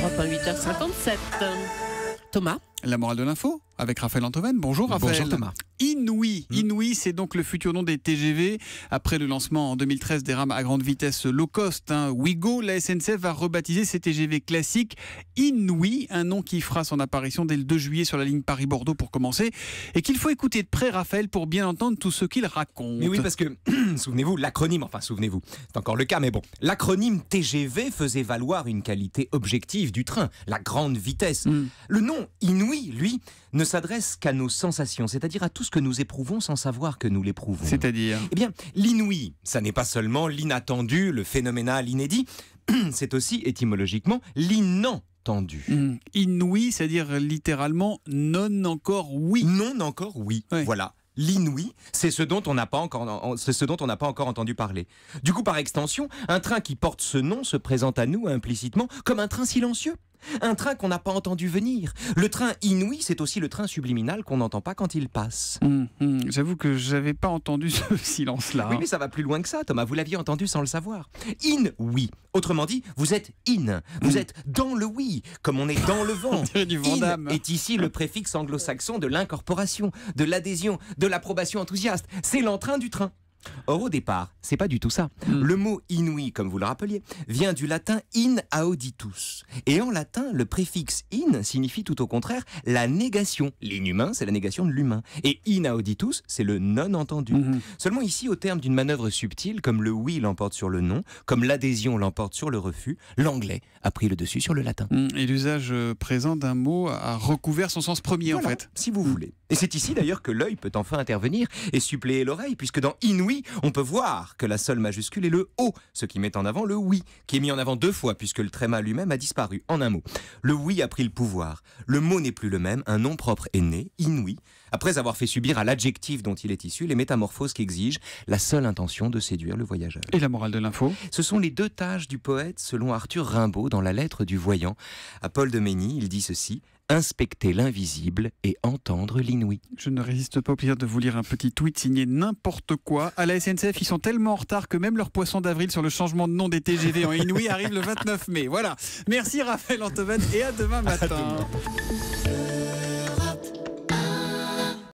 Europe 8h57. Thomas La morale de l'info avec Raphaël Antoven. Bonjour Raphaël. Bonjour Thomas. Inouï. Hmm. c'est donc le futur nom des TGV. Après le lancement en 2013 des rames à grande vitesse low cost, Wigo, hein, la SNCF va rebaptiser ces TGV classiques Inouï, un nom qui fera son apparition dès le 2 juillet sur la ligne Paris-Bordeaux pour commencer, et qu'il faut écouter de près, Raphaël, pour bien entendre tout ce qu'il raconte. Mais oui, parce que souvenez-vous, l'acronyme, enfin souvenez-vous, c'est encore le cas, mais bon, l'acronyme TGV faisait valoir une qualité objective du train, la grande vitesse. Mm. Le nom inouï, lui, ne s'adresse qu'à nos sensations, c'est-à-dire à tout ce que nous éprouvons sans savoir que nous l'éprouvons. C'est-à-dire Eh bien, l'inouï, ça n'est pas seulement l'inattendu, le phénoménal, inédit, c'est aussi étymologiquement l'inentendu. Mm. Inouï, c'est-à-dire littéralement non encore oui. Non encore oui. Voilà l'inouï, c'est ce dont on n'a pas encore, ce dont on n'a pas encore entendu parler. Du coup, par extension, un train qui porte ce nom se présente à nous implicitement comme un train silencieux. Un train qu'on n'a pas entendu venir. Le train inouï, c'est aussi le train subliminal qu'on n'entend pas quand il passe. Mhm. J'avoue que n'avais pas entendu ce silence-là. Oui, mais ça va plus loin que ça, Thomas. Vous l'aviez entendu sans le savoir. Inouï. Autrement dit, vous êtes in. Vous hmm. êtes dans le oui, comme on est dans le vent. du in est ici le préfixe anglo-saxon de l'incorporation, de l'adhésion, de l'approbation enthousiaste. C'est l'entrain du train. Or, au départ, c'est pas du tout ça. Hmm. Le mot inouï, comme vous le rappeliez, vient du latin in auditus. Et en latin, le préfixe in signifie tout au contraire la négation. L'inhumain, c'est la négation de l'humain. Et in auditus, c'est le non-entendu. Hmm, hmm. Seulement ici, au terme d'une manœuvre subtile, comme le oui l'emporte sur le non, comme l'adhésion l'emporte sur le refus, l'anglais a pris le dessus sur le latin. Et l'usage euh, présent d'un mot a recouvert son sens premier, en fait. Si vous voulez. Et c'est ici d'ailleurs que l'œil peut enfin intervenir et suppléer l'oreille, puisque dans Inouï, on peut voir que la seule majuscule est le O, ce qui met en avant le oui, qui est mis en avant deux fois, puisque le tréma lui-même a disparu. En un mot, le oui a pris le pouvoir. Le mot n'est plus le même, un nom propre est né, Inouï, après avoir fait subir à l'adjectif dont il est issu les métamorphoses qu'exige la seule intention de séduire le voyageur. Et la morale de l'info Ce sont les deux tâches du poète, selon Arthur Rimbaud dans La lettre du voyant. À Paul de Mény, il dit ceci inspecter l'invisible et entendre l'inouï. Je ne résiste pas au plaisir de vous lire un petit tweet signé n'importe quoi. À la SNCF, ils sont tellement en retard que même leur poisson d'avril sur le changement de nom des TGV en inouï arrive le 29 mai. Voilà. Merci Raphaël Antoine et à demain matin.